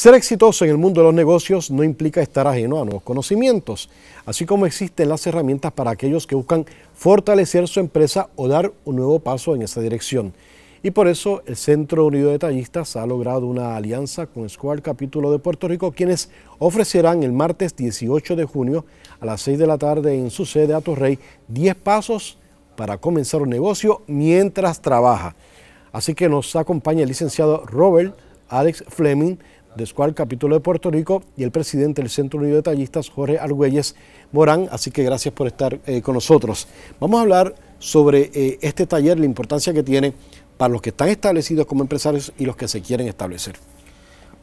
Ser exitoso en el mundo de los negocios no implica estar ajeno a nuevos conocimientos, así como existen las herramientas para aquellos que buscan fortalecer su empresa o dar un nuevo paso en esa dirección. Y por eso el Centro Unido de Tallistas ha logrado una alianza con Square Capítulo de Puerto Rico, quienes ofrecerán el martes 18 de junio a las 6 de la tarde en su sede a Torrey 10 pasos para comenzar un negocio mientras trabaja. Así que nos acompaña el licenciado Robert Alex Fleming de cual capítulo de Puerto Rico y el presidente del Centro Unido de Tallistas, Jorge Argüelles Morán. Así que gracias por estar eh, con nosotros. Vamos a hablar sobre eh, este taller, la importancia que tiene para los que están establecidos como empresarios y los que se quieren establecer.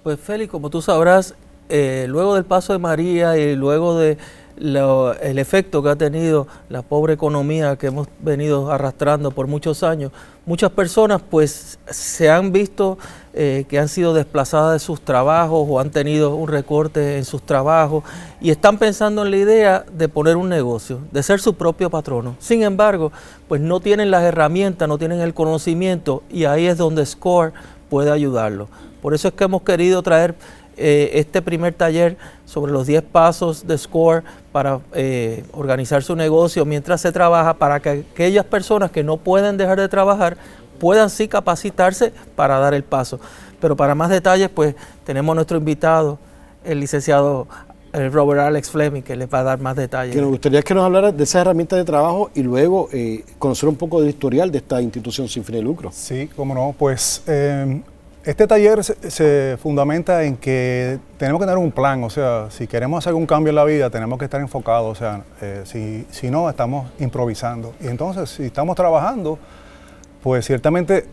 Pues Félix, como tú sabrás, eh, luego del paso de María y luego de el efecto que ha tenido la pobre economía que hemos venido arrastrando por muchos años, muchas personas pues se han visto eh, que han sido desplazadas de sus trabajos o han tenido un recorte en sus trabajos y están pensando en la idea de poner un negocio, de ser su propio patrono. Sin embargo, pues no tienen las herramientas, no tienen el conocimiento y ahí es donde SCORE puede ayudarlo. Por eso es que hemos querido traer eh, este primer taller sobre los 10 pasos de SCORE para eh, organizar su negocio mientras se trabaja, para que aquellas personas que no pueden dejar de trabajar puedan sí capacitarse para dar el paso. Pero para más detalles, pues tenemos nuestro invitado, el licenciado eh, Robert Alex Fleming, que les va a dar más detalles. Que nos gustaría que nos hablara de esas herramientas de trabajo y luego conocer un poco del historial de esta institución sin fin de lucro. Sí, cómo no, pues este taller se, fundamenta en que tenemos que tener un plan, o sea, si queremos hacer un cambio en la vida tenemos que estar enfocados, o sea, eh, si, si, no estamos improvisando. Y entonces, si estamos trabajando, pues ciertamente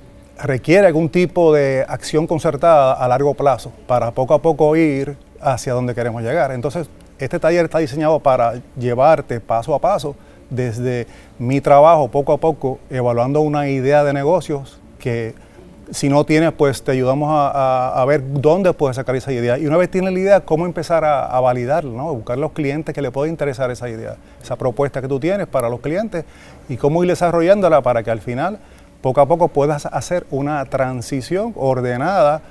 requiere algún tipo de acción concertada a largo plazo para poco a poco ir hacia donde queremos llegar. Entonces, este taller está diseñado para llevarte paso a paso desde mi trabajo, poco a poco, evaluando una idea de negocios que si no tienes, pues te ayudamos a, ver dónde puedes sacar esa idea. Y una vez tienes la idea, cómo empezar a, a validarla, ¿no? buscar los clientes que le puede interesar esa idea, esa propuesta que tú tienes para los clientes y cómo ir desarrollándola para que al final, poco a poco, puedas hacer una transición ordenada,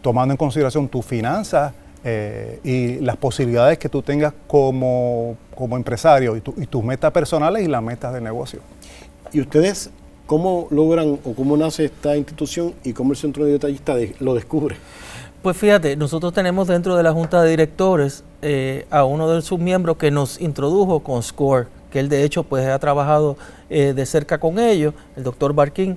tomando en consideración tus finanzas eh, y las posibilidades que tú tengas como, empresario y, tus metas personales y las metas de negocio. ¿Y ustedes ¿Cómo logran o cómo nace esta institución y cómo el Centro de Detallista lo descubre? Pues fíjate, nosotros tenemos dentro de la Junta de Directores eh, a uno de sus miembros que nos introdujo con SCORE, que él de hecho pues ha trabajado eh, de cerca con ellos, el doctor Barquín.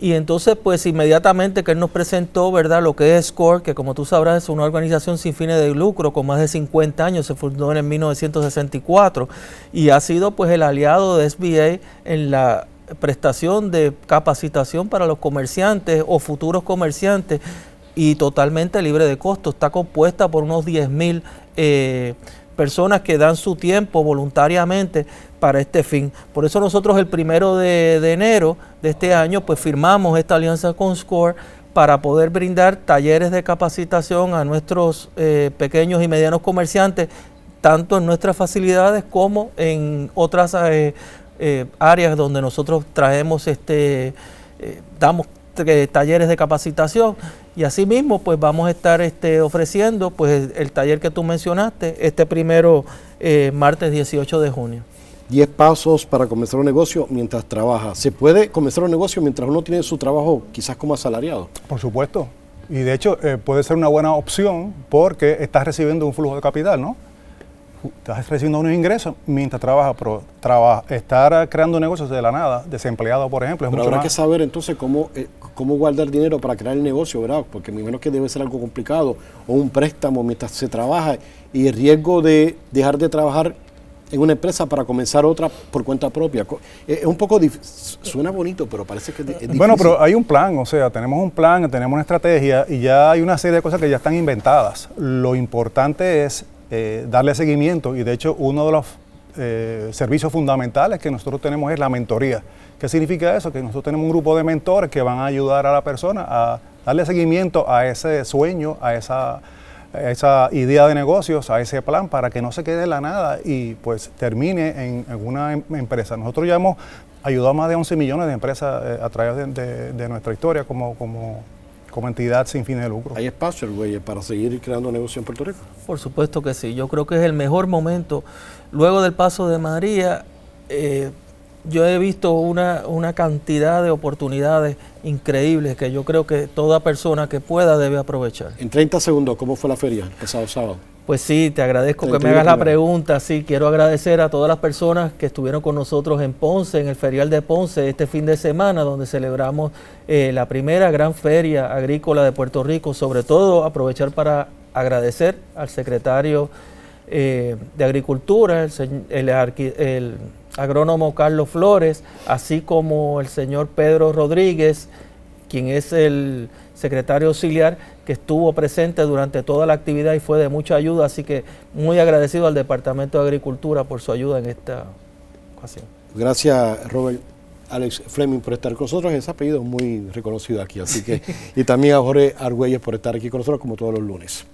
Y entonces, pues inmediatamente que él nos presentó, ¿verdad?, lo que es SCORE, que como tú sabrás es una organización sin fines de lucro con más de 50 años, se fundó en 1964 y ha sido pues el aliado de SBA en la prestación de capacitación para los comerciantes o futuros comerciantes y totalmente libre de costo. Está compuesta por unos 10 mil eh, personas que dan su tiempo voluntariamente para este fin. Por eso nosotros el primero de, enero de este año pues firmamos esta alianza con SCORE para poder brindar talleres de capacitación a nuestros eh, pequeños y medianos comerciantes, tanto en nuestras facilidades como en otras eh, eh, áreas donde nosotros traemos, este, eh, damos eh, talleres de capacitación y asimismo pues vamos a estar este, ofreciendo pues el taller que tú mencionaste este primero martes 18 de junio. 10 pasos para comenzar un negocio mientras trabaja. ¿Se puede comenzar un negocio mientras uno tiene su trabajo quizás como asalariado? Por supuesto. Y de hecho puede ser una buena opción porque estás recibiendo un flujo de capital, ¿no? estás recibiendo unos ingresos mientras trabajas, pero estar creando negocios de la nada, desempleado, por ejemplo, es pero habrá que saber entonces cómo, eh, cómo guardar dinero para crear el negocio, ¿verdad? Porque me menos que debe ser algo complicado, o un préstamo mientras se trabaja, y el riesgo de dejar de trabajar en una empresa para comenzar otra por cuenta propia. Eh, es un poco suena bonito, pero parece que es difícil. Bueno, pero hay un plan, o sea, tenemos un plan, tenemos una estrategia y ya hay una serie de cosas que ya están inventadas. Lo importante es eh, darle seguimiento y de hecho uno de los eh, servicios fundamentales que nosotros tenemos es la mentoría. ¿Qué significa eso? Que nosotros tenemos un grupo de mentores que van a ayudar a la persona a darle seguimiento a ese sueño, a esa, esa idea de negocios, a ese plan, para que no se quede en la nada y pues termine en, alguna una em, empresa. Nosotros ya hemos ayudado a más de 11 millones de empresas eh, a través de, nuestra historia como, como como entidad sin fines de lucro. ¿Hay espacio, güey, para seguir creando negocio en Puerto Rico? Por supuesto que sí. Yo creo que es el mejor momento. Luego del paso de María, eh, yo he visto una, una cantidad de oportunidades increíbles que yo creo que toda persona que pueda debe aprovechar. En 30 segundos, ¿cómo fue la feria el pasado sábado? Pues sí, te agradezco que me hagas la pregunta. Sí, quiero agradecer a todas las personas que estuvieron con nosotros en Ponce, en el Ferial de Ponce, este fin de semana, donde celebramos eh, la primera gran feria agrícola de Puerto Rico. Sobre todo, aprovechar para agradecer al secretario eh, de Agricultura, el, el agrónomo Carlos Flores, así como el señor Pedro Rodríguez, quien es el secretario auxiliar, que estuvo presente durante toda la actividad y fue de mucha ayuda, así que muy agradecido al Departamento de Agricultura por su ayuda en esta ocasión. Gracias, Robert. Alex Fleming por estar con nosotros, ese apellido muy reconocido aquí, así que, y también a Jorge Argüelles por estar aquí con nosotros como todos los lunes.